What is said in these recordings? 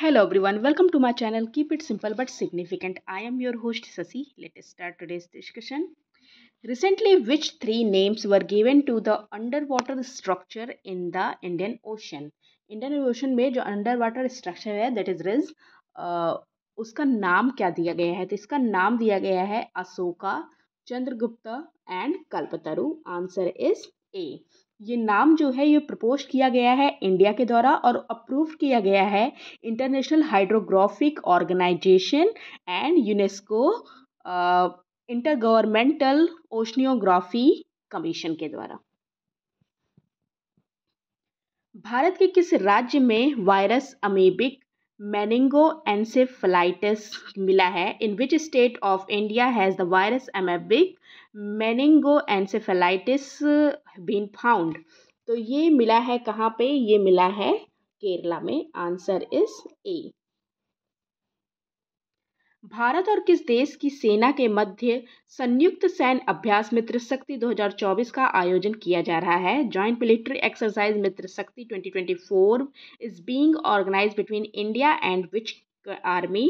hello everyone welcome to my channel keep it simple but significant I am your host Shashi let start today's discussion recently which three names were given to the underwater structure in the Indian Ocean Indian Ocean में जो underwater structure है that is ridge उसका नाम क्या दिया गया है तो इसका नाम दिया गया है Ashoka Chandragupta and Kalpataru answer is A ये नाम जो है ये प्रपोज किया गया है इंडिया के द्वारा और अप्रूव किया गया है International Hydrographic Organization and UNESCO intergovernmental Oceanography Commission के द्वारा भारत के किस राज्य में वायरस अमेबिक मैनिंगो एनसेफलाइटिस मिला है in which state of India has the virus amoebic meningoencephalitis been found तो ये मिला है कहाँ पे ये मिला है केरला में आंसर इज ए भारत और किस देश की सेना के मध्य संयुक्त सैन्य अभ्यास मित्र शक्ति 2024 का आयोजन किया जा रहा है joint military exercise Mitra Shakti 2024 is being organised between India and which army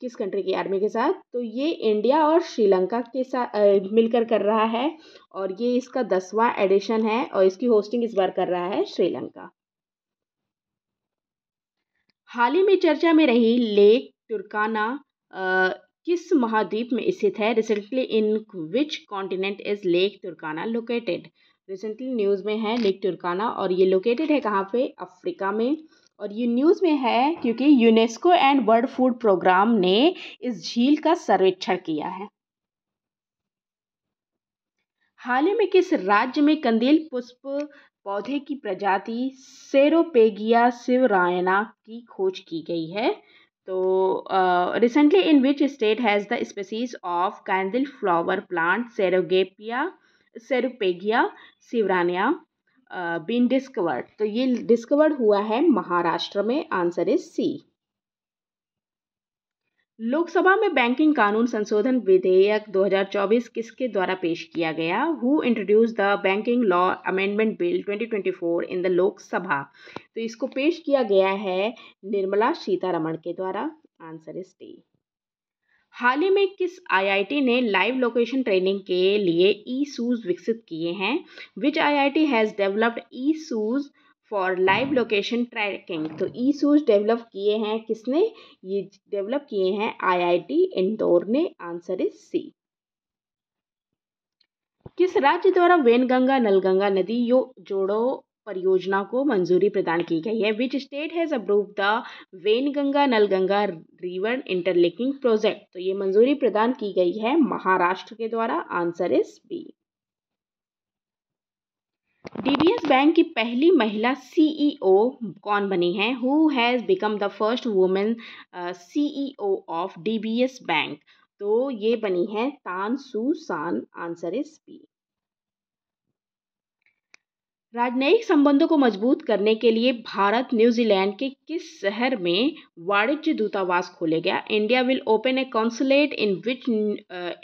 किस कंट्री की आर्मी के साथ तो ये इंडिया और श्रीलंका के साथ मिलकर कर रहा है और ये इसका दसवां एडिशन है और इसकी होस्टिंग इस बार कर रहा है श्रीलंका हाल ही में चर्चा में रही लेक तुर्काना किस महाद्वीप में स्थित है recently in which continent is lake Turkana located recently news में है लेक तुर्काना और ये लोकेटेड है कहाँ पे अफ्रीका में और ये न्यूज़ में है क्योंकि UNESCO and World Food Programme ने इस झील का सर्वेक्षण किया है हाल ही में किस राज्य में कंदील पुष्प पौधे की प्रजाति सेरोपेगिया सिवरायना की खोज की गई है तो recently in which state has the species of candle flower plant Ceropegia Ceropegia shivrayiana been discovered तो ये डिस्कवर्ड हुआ है महाराष्ट्र में आंसर इज सी लोकसभा में बैंकिंग कानून संशोधन विधेयक 2024 किसके द्वारा पेश किया गया who introduce the banking law amendment bill 2024 in the Lok Sabha तो इसको पेश किया गया है निर्मला सीतारमण के द्वारा आंसर इज डी हाल ही में किस आईआईटी ने लाइव लोकेशन ट्रेनिंग के लिए ई सूज विकसित किए हैं which IIT has developed e shoes for live location tracking तो ई सूज डेवलप किए हैं किसने ये डेवलप किए हैं आईआईटी इंदौर ने आंसर इज सी किस राज्य द्वारा वेनगंगा नलगंगा नदी यो जोड़ो परियोजना को मंजूरी प्रदान की गई है which state has approve the Wainganga Nalganga river interlinking project तो ये मंजूरी प्रदान की गई है महाराष्ट्र के द्वारा answer is B DBS bank की पहली महिला सीईओ e कौन बनी है who has become the first women CEO of DBS bank तो ये बनी है तान सू सान आंसर इज बी राजनयिक संबंधों को मजबूत करने के लिए भारत न्यूजीलैंड के किस शहर में वाणिज्य दूतावास खोले गया India will open a consulate in which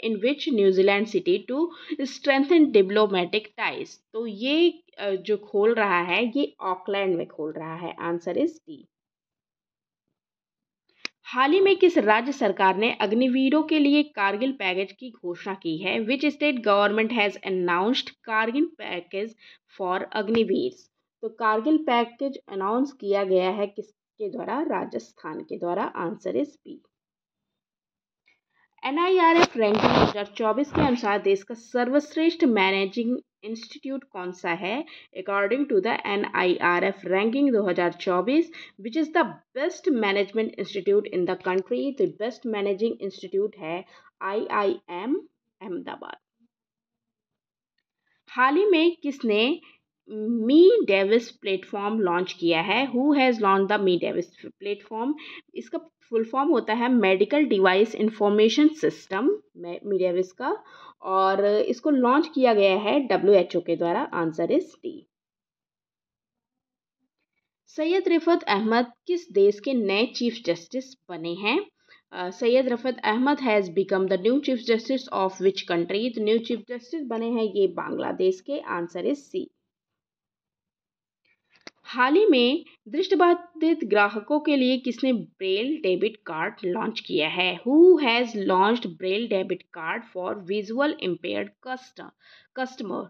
in which New Zealand city to strengthen diplomatic ties तो ये जो खोल रहा है ये ऑकलैंड में खोल रहा है आंसर इज डी हाल ही में किस राज्य सरकार ने अग्निवीरों के लिए कारगिल पैकेज की घोषणा की है which state government has announced Kargil package for Agniveer तो कारगिल पैकेज अनाउंस किया गया है किसके द्वारा राजस्थान के द्वारा answer is B NIRF ranking 2024 के अनुसार देश का सर्वश्रेष्ठ मैनेजिंग इंस्टीट्यूट कौन सा है according to the N I R F ranking दो हजार चौबीस which is the best management institute in the country the best managing institute है आई आई एम अहमदाबाद हाल ही में किसने मी डेविस प्लेटफॉर्म लॉन्च किया है who has launch the MeDevIS platform इसका फुल फॉर्म होता है medical device information system MeDevIS का और इसको लॉन्च किया गया है डब्ल्यू एच ओ के द्वारा answer is D Syed Refaat Ahmed किस देश के नए चीफ जस्टिस बने हैं Syed Refaat Ahmed has become the new chief justice of which country new chief justice बने हैं ये बांग्लादेश के आंसर इज सी हाल ही में दृष्टिबाधित ग्राहकों के लिए किसने ब्रेल डेबिट कार्ड लॉन्च किया है who has launch Braille debit card for visual impaired customer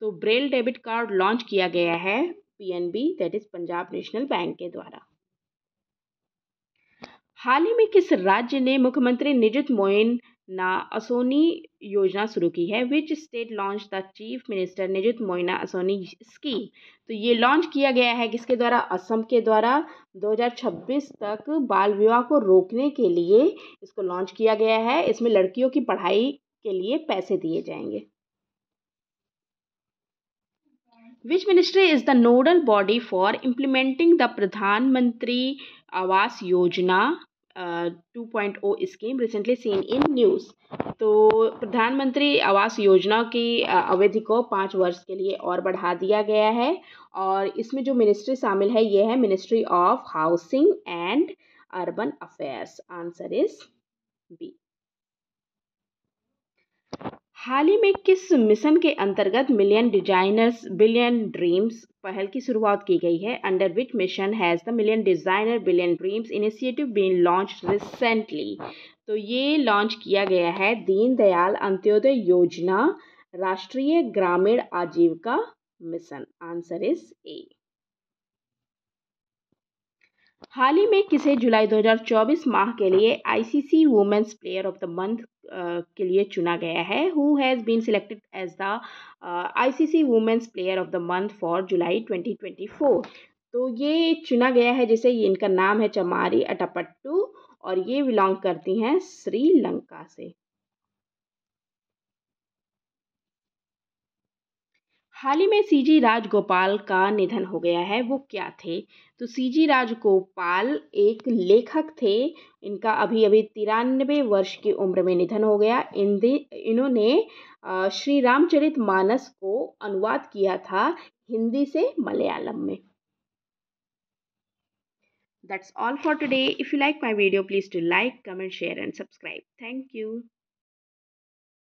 तो ब्रेल डेबिट कार्ड लॉन्च किया गया है PNB that is Punjab National Bank के द्वारा हाल ही में किस राज्य ने मुख्यमंत्री निजित मोइन ना असोनी योजना शुरू की है which state launch the chief minister Nijut Moina Asoni scheme तो ये लॉन्च किया गया है किसके द्वारा असम के द्वारा 2026 तक बाल विवाह को रोकने के लिए इसको लॉन्च किया गया है इसमें लड़कियों की पढ़ाई के लिए पैसे दिए जाएंगे which ministry is the nodal body for implementing the प्रधानमंत्री आवास योजना two point O scheme recently seen in news तो प्रधानमंत्री आवास योजना की अवधि को पाँच वर्ष के लिए और बढ़ा दिया गया है और इसमें जो मिनिस्ट्री शामिल है ये है ministry of housing and urban affairs answer is B हाल ही में किस मिशन के अंतर्गत मिलियन डिजाइनर्स बिलियन ड्रीम्स पहल की शुरुआत की गई है under which mission has the million designer billion dreams initiative been launch recently तो ये लॉन्च किया गया है दीनदयाल अंत्योदय योजना Rashtriya Gramin Ajeevika mission answer is A हाल ही में किसे जुलाई 2024 माह के लिए ICC women's player of the month के लिए चुना गया है who has been selected as the ICC women's player of the month for July 2024 तो ये चुना गया है जैसे इनका नाम है चमारी अटापट्टू और ये बिलोंग करती हैं श्रीलंका से हाल ही में सीजी राजगोपाल का निधन हो गया है वो क्या थे तो सीजी राजगोपाल एक लेखक थे इनका अभी अभी तिरानवे वर्ष की उम्र में निधन हो गया इन इन्होंने श्री रामचरित मानस को अनुवाद किया था हिंदी से मलयालम में that's all for today if you like my video please to like comment share and subscribe thank you